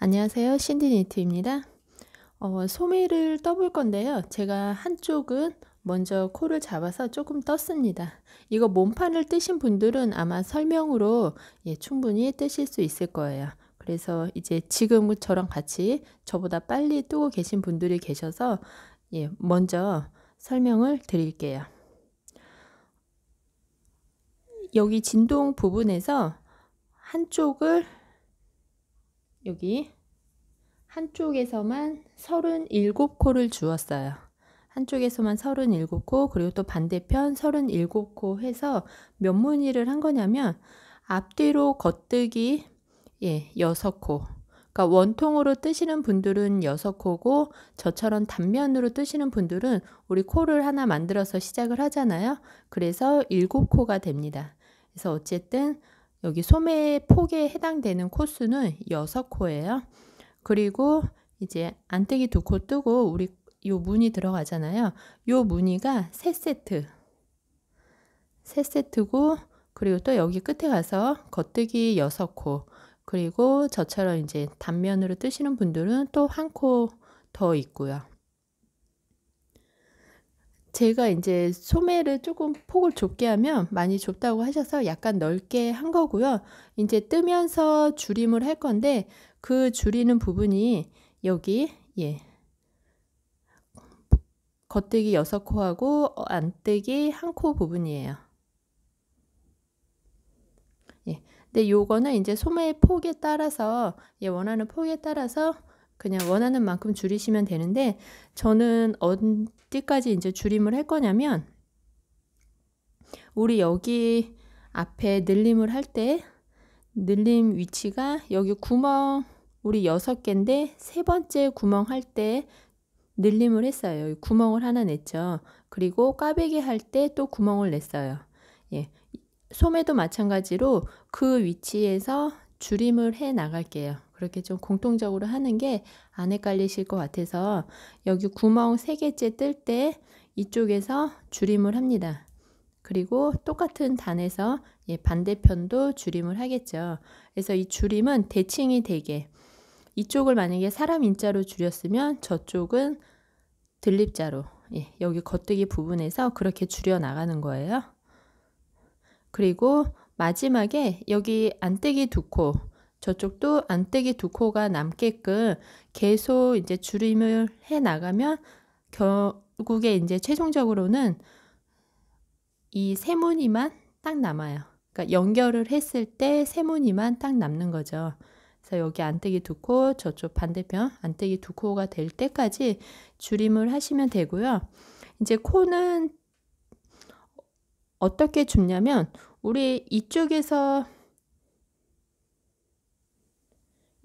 안녕하세요. 신디니트입니다. 어, 소매를 떠볼 건데요. 제가 한쪽은 먼저 코를 잡아서 조금 떴습니다. 이거 몸판을 뜨신 분들은 아마 설명으로 예, 충분히 뜨실 수 있을 거예요. 그래서 이제 지금 저랑 같이 저보다 빨리 뜨고 계신 분들이 계셔서 예, 먼저 설명을 드릴게요. 여기 진동 부분에서 한쪽을 여기 한쪽에서만 37코를 주었어요. 한쪽에서만 37코 그리고 또 반대편 37코 해서 몇 무늬를 한 거냐면 앞뒤로 겉뜨기 예, 6코 그러니까 원통으로 뜨시는 분들은 6코고 저처럼 단면으로 뜨시는 분들은 우리 코를 하나 만들어서 시작을 하잖아요. 그래서 7코가 됩니다. 그래서 어쨌든 여기 소매 폭에 해당되는 코수는 6코예요. 그리고 이제 안뜨기 두 코 뜨고 우리 요 무늬 들어가잖아요. 요 무늬가 세 세트. 세 세트고 그리고 또 여기 끝에 가서 겉뜨기 6코 그리고 저처럼 이제 단면으로 뜨시는 분들은 또 한 코 더 있고요. 제가 이제 소매를 조금 폭을 좁게 하면 많이 좁다고 하셔서 약간 넓게 한 거고요. 이제 뜨면서 줄임을 할 건데 그 줄이는 부분이 여기 예 겉뜨기 6코하고 안뜨기 1코 부분이에요. 예. 근데 요거는 이제 소매의 폭에 따라서 예, 원하는 폭에 따라서 그냥 원하는 만큼 줄이시면 되는데 저는 언 어디까지 이제 줄임을 할 거냐면 우리 여기 앞에 늘림을 할 때 늘림 위치가 여기 구멍 우리 여섯 개인데 세 번째 구멍 할 때 늘림을 했어요. 구멍을 하나 냈죠. 그리고 까베기 할 때 또 구멍을 냈어요. 예. 소매도 마찬가지로 그 위치에서 줄임을 해 나갈게요. 그렇게 좀 공통적으로 하는 게 안 헷갈리실 것 같아서 여기 구멍 3개째 뜰 때 이쪽에서 줄임을 합니다. 그리고 똑같은 단에서 예, 반대편도 줄임을 하겠죠. 그래서 이 줄임은 대칭이 되게 이쪽을 만약에 사람 인자로 줄였으면 저쪽은 들립자로 예, 여기 겉뜨기 부분에서 그렇게 줄여 나가는 거예요. 그리고 마지막에 여기 안뜨기 두코 저쪽도 안뜨기두 코가 남게끔 계속 이제 줄임을 해 나가면 결국에 이제 최종적으로는 이세 무늬만 딱 남아요. 그러니까 연결을 했을 때세 무늬만 딱 남는 거죠. 그래서 여기 안뜨기 두 코, 저쪽 반대편 안뜨기 두 코가 될 때까지 줄임을 하시면 되고요. 이제 코는 어떻게 줍냐면 우리 이쪽에서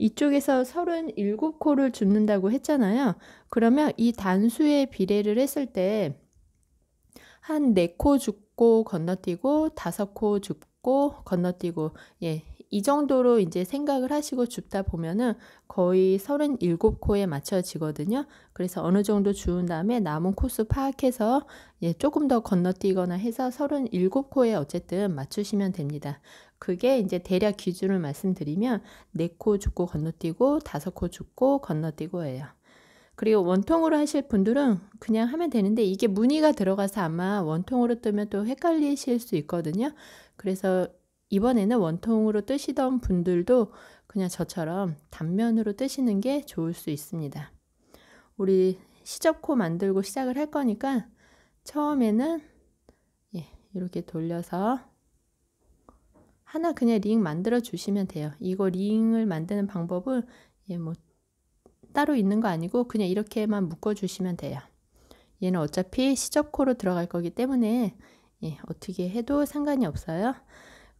이쪽에서 37코를 줍는다고 했잖아요. 그러면 이 단수에 비례를 했을 때한 4코 줍고 건너뛰고 5코 줍고 건너뛰고 예이 정도로 이제 생각을 하시고 줍다 보면은 거의 37코에 맞춰지거든요. 그래서 어느 정도 주운 다음에 남은 코스 파악해서 예, 조금 더 건너뛰거나 해서 37코에 어쨌든 맞추시면 됩니다. 그게 이제 대략 기준을 말씀드리면 4코 줍고 건너뛰고 5코 줍고 건너뛰고예요. 그리고 원통으로 하실 분들은 그냥 하면 되는데 이게 무늬가 들어가서 아마 원통으로 뜨면 또 헷갈리실 수 있거든요. 그래서 이번에는 원통으로 뜨시던 분들도 그냥 저처럼 단면으로 뜨시는 게 좋을 수 있습니다. 우리 시접코 만들고 시작을 할 거니까 처음에는 예, 이렇게 돌려서 하나 그냥 링 만들어 주시면 돼요. 이거 링을 만드는 방법은 예, 뭐 따로 있는 거 아니고 그냥 이렇게만 묶어 주시면 돼요. 얘는 어차피 시접코로 들어갈 거기 때문에 예, 어떻게 해도 상관이 없어요.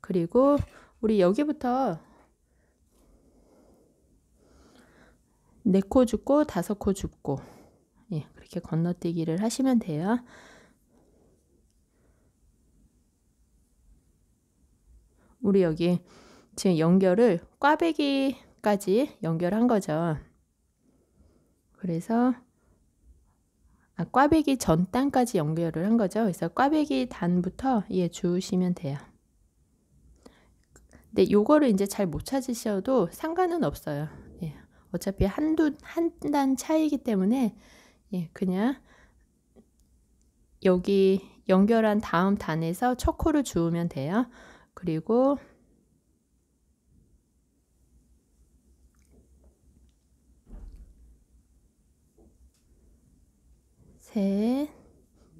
그리고 우리 여기부터 네코죽고 다섯 코죽고 예, 그렇게 건너뛰기를 하시면 돼요. 우리 여기 지금 연결을 꽈배기까지 연결한 거죠. 그래서 아, 꽈배기 전 단까지 연결을 한 거죠. 그래서 꽈배기 단부터 예 주시면 돼요. 근데 요거를 이제 잘 못 찾으셔도 상관은 없어요. 예, 어차피 한두 한 단 차이기 때문에 예, 그냥 여기 연결한 다음 단에서 첫 코를 주우면 돼요. 그리고 셋,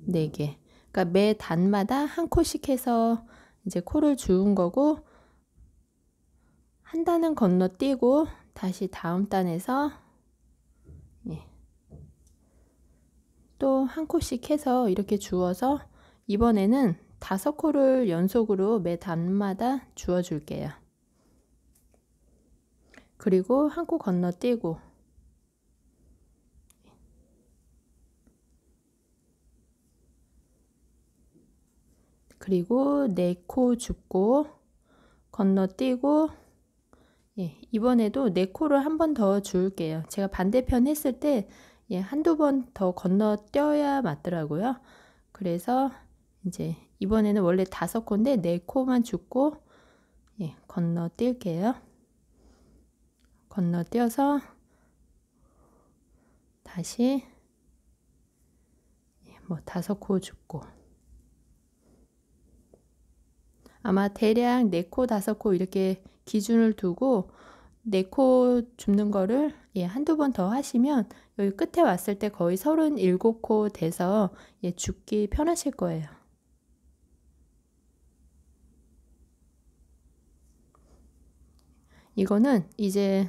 네 개. 그러니까 매 단마다 한 코씩 해서 이제 코를 주운 거고 한 단은 건너뛰고 다시 다음 단에서 예. 또한 코씩 해서 이렇게 주워서 이번에는 다섯 코를 연속으로 매 단마다 주워 줄게요. 그리고 한 코 건너뛰고 그리고 네 코 줍고 건너뛰고 예, 이번에도 4코를 한 번 더 줄게요. 제가 반대편 했을 때 예, 한두 번 더 건너뛰어야 맞더라고요. 그래서 이제 이번에는 원래 5코인데 4코만 줍고 예, 건너뛸게요. 건너뛰어서 다시 예, 뭐 5코 줍고 아마 대략 4코, 5코 이렇게 기준을 두고 네 코 줍는 거를 예, 한두 번 더 하시면 여기 끝에 왔을 때 거의 37코 돼서 예, 죽기 편하실 거예요. 이거는 이제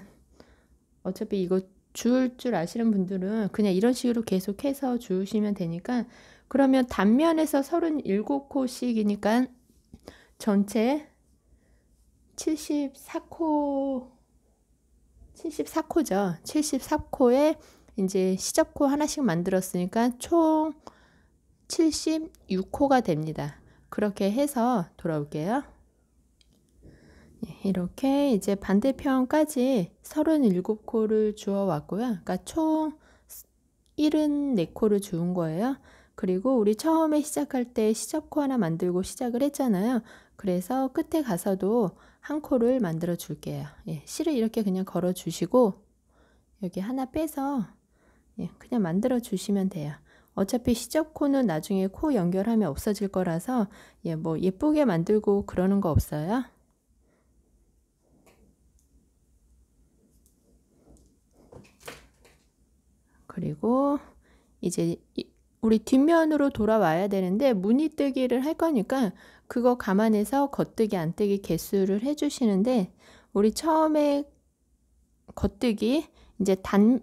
어차피 이거 주울 줄 아시는 분들은 그냥 이런 식으로 계속해서 주우시면 되니까 그러면 단면에서 37코씩이니까 전체 74코 74코죠. 74코에 이제 시접코 하나씩 만들었으니까 총 76코가 됩니다. 그렇게 해서 돌아올게요. 예, 이렇게 이제 반대편까지 37코를 주어 왔고요. 그러니까 총 74코를 주운 거예요. 그리고 우리 처음에 시작할 때 시접코 하나 만들고 시작을 했잖아요. 그래서 끝에 가서도 한 코를 만들어 줄게요. 예, 실을 이렇게 그냥 걸어 주시고 여기 하나 빼서 예, 그냥 만들어 주시면 돼요. 어차피 시접 코는 나중에 코 연결하면 없어질 거라서 예, 뭐 예쁘게 만들고 그러는 거 없어요. 그리고 이제 우리 뒷면으로 돌아와야 되는데 무늬 뜨기를 할 거니까 그거 감안해서 겉뜨기 안뜨기 개수를 해주시는데 우리 처음에 겉뜨기 이제 단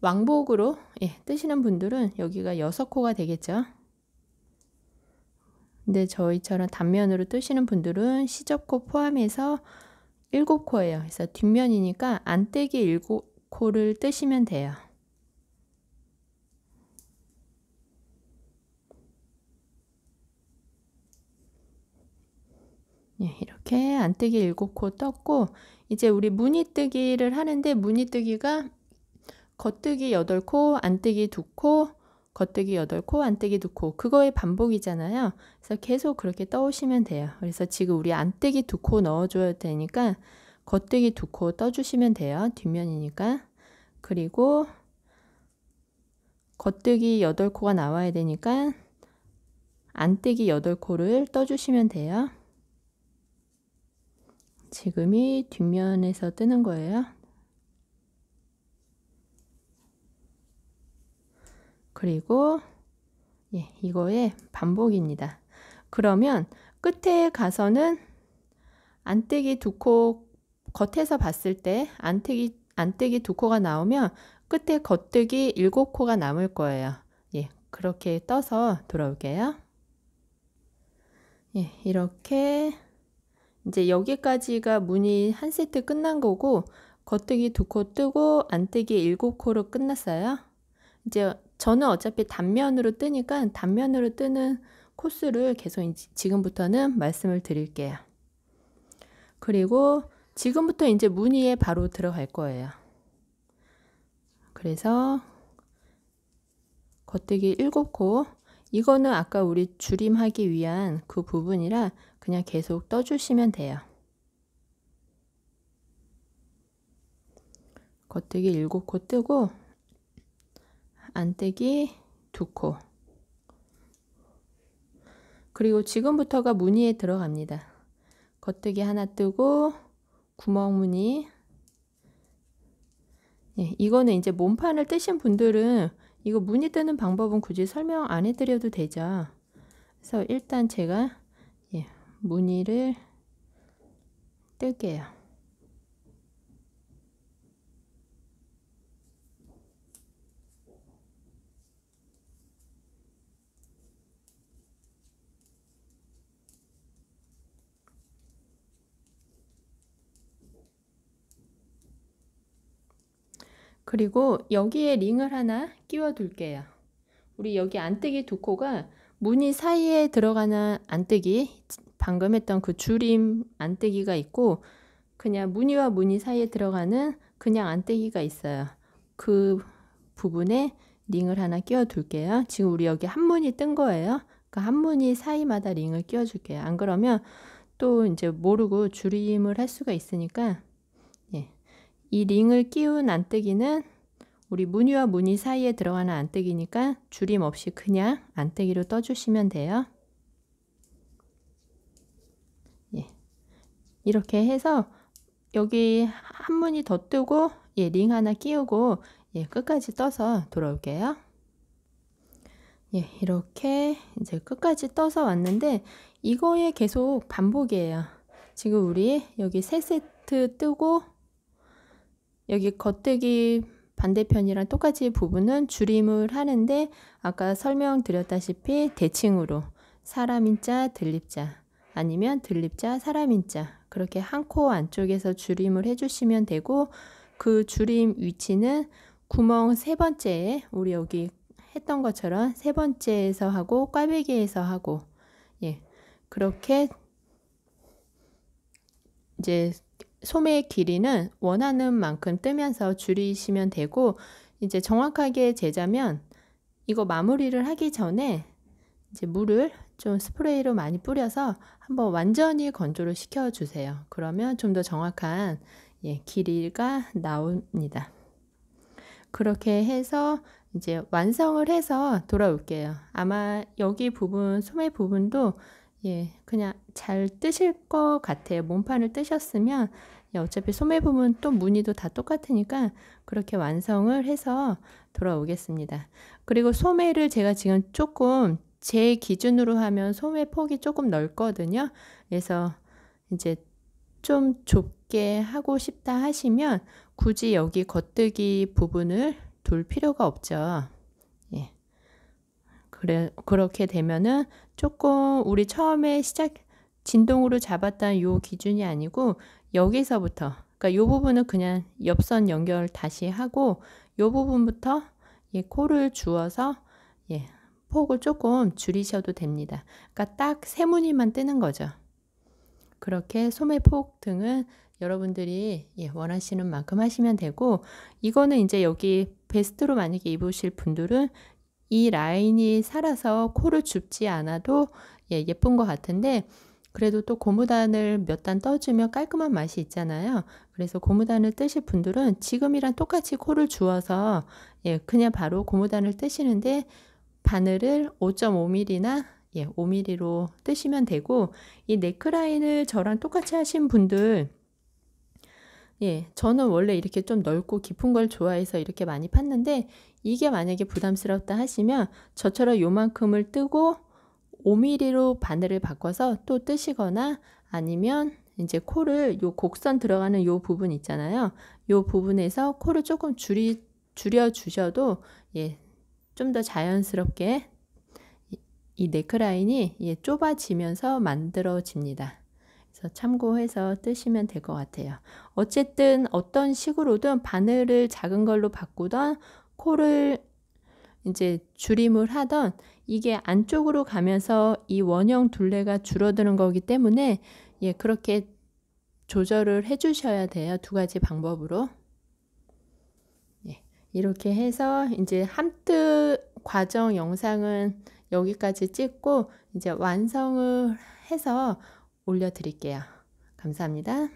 왕복으로 예, 뜨시는 분들은 여기가 여섯 코가 되겠죠. 근데 저희처럼 단면으로 뜨시는 분들은 시접코 포함해서 일곱 코예요 그래서 뒷면이니까 안뜨기 일곱 코를 뜨시면 돼요. 예, 이렇게 안뜨기 7코 떴고 이제 우리 무늬뜨기를 하는데 무늬뜨기가 겉뜨기 8코, 안뜨기 2코, 겉뜨기 8코, 안뜨기 2코 그거의 반복이잖아요. 그래서 계속 그렇게 떠오시면 돼요. 그래서 지금 우리 안뜨기 2코 넣어줘야 되니까 겉뜨기 2코 떠주시면 돼요. 뒷면이니까. 그리고 겉뜨기 8코가 나와야 되니까 안뜨기 8코를 떠주시면 돼요. 지금이 뒷면에서 뜨는 거예요. 그리고 예, 이거의 반복입니다. 그러면 끝에 가서는 안뜨기 두 코 겉에서 봤을 때 안뜨기 안뜨기 두 코가 나오면 끝에 겉뜨기 일곱 코가 남을 거예요. 예, 그렇게 떠서 돌아올게요. 예, 이렇게 이제 여기까지가 무늬 한 세트 끝난 거고 겉뜨기 두 코 뜨고 안뜨기 일곱 코로 끝났어요. 이제 저는 어차피 단면으로 뜨니까 단면으로 뜨는 코스를 계속 지금부터는 말씀을 드릴게요. 그리고 지금부터 이제 무늬에 바로 들어갈 거예요. 그래서 겉뜨기 일곱 코 이거는 아까 우리 줄임하기 위한 그 부분이라 그냥 계속 떠주시면 돼요. 겉뜨기 7코 뜨고 안뜨기 2코 그리고 지금부터가 무늬에 들어갑니다. 겉뜨기 하나 뜨고 구멍 무늬 예, 이거는 이제 몸판을 뜨신 분들은 이거 문늬 뜨는 방법은 굳이 설명 안 해드려도 되죠. 그래서 일단 제가 예, 무늬를 뜰게요. 그리고 여기에 링을 하나 끼워 둘게요. 우리 여기 안뜨기 두 코가 무늬 사이에 들어가는 안뜨기 방금 했던 그 줄임 안뜨기가 있고 그냥 무늬와 무늬 사이에 들어가는 그냥 안뜨기가 있어요. 그 부분에 링을 하나 끼워 둘게요. 지금 우리 여기 한 무늬 뜬 거예요. 그 한 무늬 사이마다 링을 끼워 줄게요. 안 그러면 또 이제 모르고 줄임을 할 수가 있으니까 이 링을 끼운 안뜨기는 우리 무늬와 무늬 사이에 들어가는 안뜨기니까 줄임 없이 그냥 안뜨기로 떠주시면 돼요. 예. 이렇게 해서 여기 한 무늬 더 뜨고 예, 링 하나 끼우고 예, 끝까지 떠서 돌아올게요. 예, 이렇게 이제 끝까지 떠서 왔는데 이거에 계속 반복이에요. 지금 우리 여기 세 세트 뜨고 여기 겉뜨기 반대편이랑 똑같이 부분은 줄임을 하는데 아까 설명드렸다시피 대칭으로 사람인자 들립자 아니면 들립자 사람인자 그렇게 한 코 안쪽에서 줄임을 해주시면 되고 그 줄임 위치는 구멍 세 번째에 우리 여기 했던 것처럼 세 번째에서 하고 꽈배기에서 하고 예 그렇게 이제 소매 길이는 원하는 만큼 뜨면서 줄이시면 되고 이제 정확하게 재자면 이거 마무리를 하기 전에 이제 물을 좀 스프레이로 많이 뿌려서 한번 완전히 건조를 시켜주세요. 그러면 좀 더 정확한 예, 길이가 나옵니다. 그렇게 해서 이제 완성을 해서 돌아올게요. 아마 여기 부분, 소매 부분도 예, 그냥 잘 뜨실 것 같아요. 몸판을 뜨셨으면 예, 어차피 소매 부분 또 무늬도 다 똑같으니까 그렇게 완성을 해서 돌아오겠습니다. 그리고 소매를 제가 지금 조금 제 기준으로 하면 소매 폭이 조금 넓거든요. 그래서 이제 좀 좁게 하고 싶다 하시면 굳이 여기 겉뜨기 부분을 둘 필요가 없죠. 그래, 그렇게 되면은 조금 우리 처음에 시작, 진동으로 잡았던 요 기준이 아니고 여기서부터, 그러니까 요 부분은 그냥 옆선 연결 다시 하고 요 부분부터 예, 코를 주어서 예, 폭을 조금 줄이셔도 됩니다. 그러니까 딱세 무늬만 뜨는 거죠. 그렇게 소매 폭 등은 여러분들이 예, 원하시는 만큼 하시면 되고 이거는 이제 여기 베스트로 만약에 입으실 분들은 이 라인이 살아서 코를 줍지 않아도 예, 예쁜 것 같은데 그래도 또 고무단을 몇 단 떠주면 깔끔한 맛이 있잖아요. 그래서 고무단을 뜨실 분들은 지금이랑 똑같이 코를 주어서 예, 그냥 바로 고무단을 뜨시는데 바늘을 5.5mm나 예, 5mm로 뜨시면 되고 이 네크라인을 저랑 똑같이 하신 분들 예, 저는 원래 이렇게 좀 넓고 깊은 걸 좋아해서 이렇게 많이 팠는데 이게 만약에 부담스럽다 하시면 저처럼 요만큼을 뜨고 5mm로 바늘을 바꿔서 또 뜨시거나 아니면 이제 코를 요 곡선 들어가는 요 부분 있잖아요. 요 부분에서 코를 조금 줄이 줄여 주셔도 예, 좀 더 자연스럽게 이, 이 네크라인이 예, 좁아지면서 만들어집니다. 참고해서 뜨시면 될 것 같아요. 어쨌든 어떤 식으로든 바늘을 작은 걸로 바꾸던 코를 이제 줄임을 하던 이게 안쪽으로 가면서 이 원형 둘레가 줄어드는 거기 때문에 예, 그렇게 조절을 해 주셔야 돼요. 두 가지 방법으로. 예, 이렇게 해서 이제 함뜨 과정 영상은 여기까지 찍고 이제 완성을 해서 올려드릴게요. 감사합니다.